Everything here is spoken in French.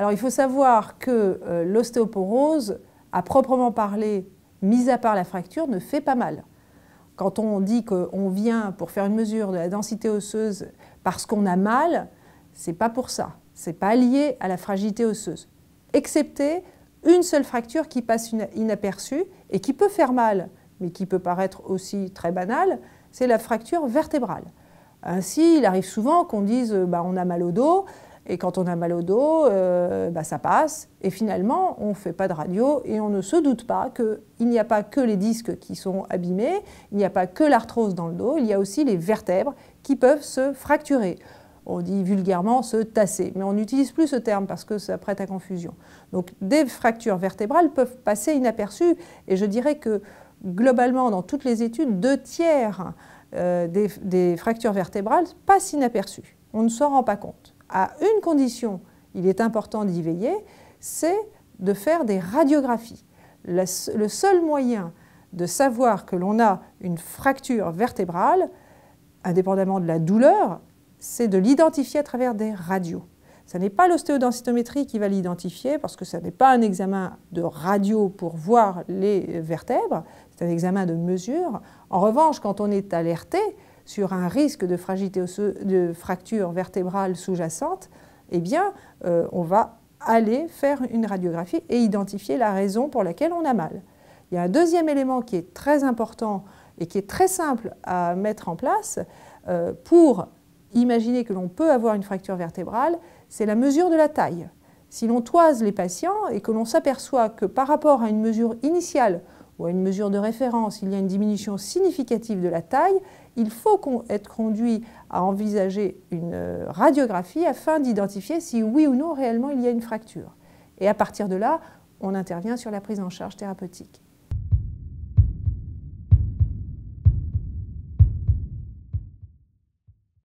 Alors il faut savoir que euh, l'ostéoporose, à proprement parler, mis à part la fracture, ne fait pas mal. Quand on dit qu'on vient pour faire une mesure de la densité osseuse parce qu'on a mal, c'est pas pour ça. C'est pas lié à la fragilité osseuse. Excepté une seule fracture qui passe inaperçue et qui peut faire mal, mais qui peut paraître aussi très banale, c'est la fracture vertébrale. Ainsi, il arrive souvent qu'on dise bah, on a mal au dos, et quand on a mal au dos, euh, bah, ça passe. Et finalement, on ne fait pas de radio et on ne se doute pas qu'il n'y a pas que les disques qui sont abîmés, il n'y a pas que l'arthrose dans le dos, il y a aussi les vertèbres qui peuvent se fracturer. On dit vulgairement se tasser, mais on n'utilise plus ce terme parce que ça prête à confusion. Donc des fractures vertébrales peuvent passer inaperçues et je dirais que globalement, dans toutes les études, deux tiers euh, des, des fractures vertébrales passent inaperçues. On ne s'en rend pas compte à une condition, il est important d'y veiller, c'est de faire des radiographies. Le seul moyen de savoir que l'on a une fracture vertébrale, indépendamment de la douleur, c'est de l'identifier à travers des radios. Ce n'est pas l'ostéodensitométrie qui va l'identifier parce que ce n'est pas un examen de radio pour voir les vertèbres, c'est un examen de mesure. En revanche, quand on est alerté, sur un risque de fragilité de fracture vertébrale sous-jacente, eh bien, euh, on va aller faire une radiographie et identifier la raison pour laquelle on a mal. Il y a un deuxième élément qui est très important et qui est très simple à mettre en place euh, pour imaginer que l'on peut avoir une fracture vertébrale, c'est la mesure de la taille. Si l'on toise les patients et que l'on s'aperçoit que par rapport à une mesure initiale ou à une mesure de référence, il y a une diminution significative de la taille, il faut être conduit à envisager une euh, radiographie afin d'identifier si oui ou non réellement il y a une fracture. Et à partir de là, on intervient sur la prise en charge thérapeutique.